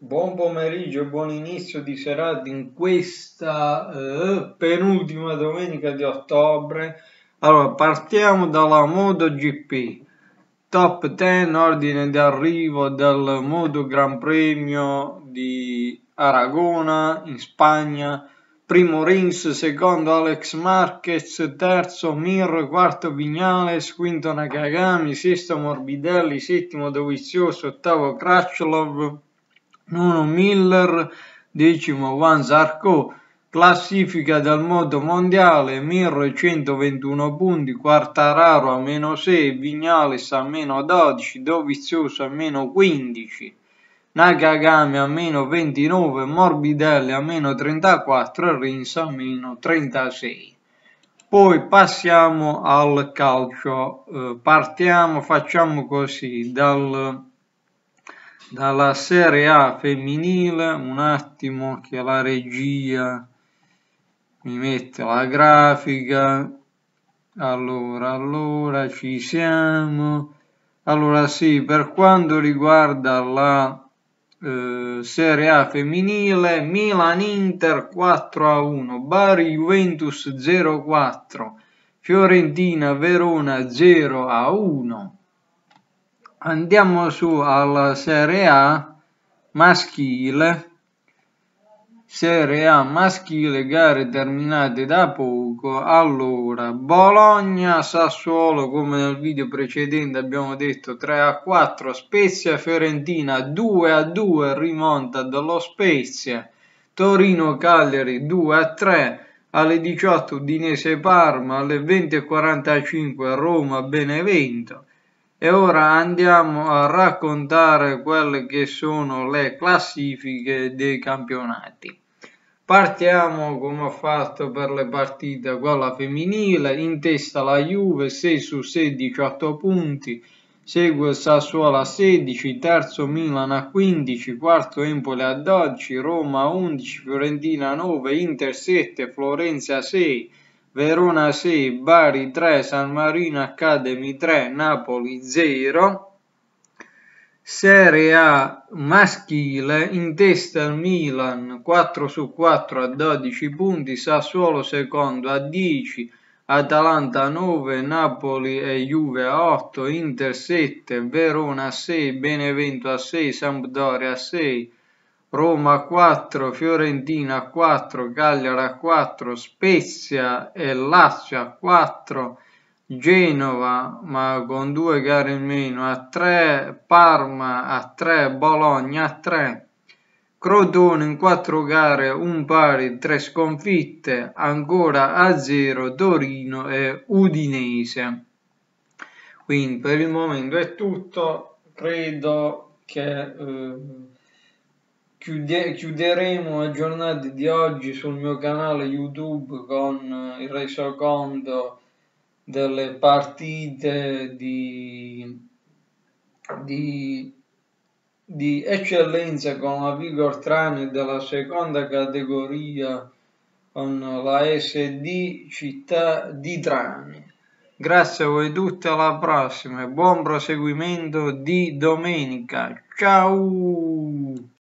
Buon pomeriggio e buon inizio di serata in questa eh, penultima domenica di ottobre. Allora, partiamo dalla MotoGP. Top 10 ordine di arrivo del Moto Gran Premio di Aragona in Spagna. Primo Rins, secondo Alex Marquez, terzo Mir, quarto Vignales, quinto Nakagami, sesto Morbidelli, settimo Dovizioso, ottavo Kratchlov, Nuno Miller, decimo Van Zarco, classifica del modo mondiale, Mirro 121 punti, Quartararo a meno 6, Vignales a meno 12, Dovizioso a meno 15, Nakagami a meno 29, Morbidelli a meno 34 e Rins a meno 36. Poi passiamo al calcio, eh, partiamo, facciamo così, dal dalla Serie A femminile, un attimo che la regia mi mette la grafica, allora, allora, ci siamo, allora sì, per quanto riguarda la eh, Serie A femminile, Milan-Inter 4-1, a Bari-Juventus 0-4, Fiorentina-Verona 0-1, a andiamo su alla Serie A maschile Serie A maschile gare terminate da poco allora Bologna Sassuolo come nel video precedente abbiamo detto 3 a 4 Spezia Fiorentina 2 a 2 rimonta dello Spezia Torino Cagliari 2 a 3 alle 18 Udinese Parma alle 20.45 Roma Benevento e ora andiamo a raccontare quelle che sono le classifiche dei campionati. Partiamo come ho fatto per le partite con la femminile, in testa la Juve 6 su 6 18 punti, segue Sassuola a 16, terzo Milan a 15, quarto Empoli a 12, Roma a 11, Fiorentina a 9, Inter 7, Florenza a 6, Verona 6, Bari 3, San Marino Academy 3, Napoli 0. Serie A maschile in testa il Milan 4 su 4 a 12 punti, Sassuolo secondo a 10, Atalanta 9, Napoli e Juve a 8, Inter 7, Verona 6, Benevento a 6, Sampdoria a 6, Roma 4, Fiorentina 4, Cagliara 4, Spezia e Lazio 4, Genova ma con due gare in meno a 3, Parma a 3, Bologna a 3, Crotone in 4 gare, un pari, 3 sconfitte, ancora a 0 Torino e Udinese. Quindi per il momento è tutto, credo che... Eh, Chiude chiuderemo la giornata di oggi sul mio canale YouTube con eh, il resoconto delle partite di, di, di eccellenza con la Vigor Trani della seconda categoria con la SD Città di Trani. Grazie a voi tutti, alla prossima e buon proseguimento di domenica. Ciao!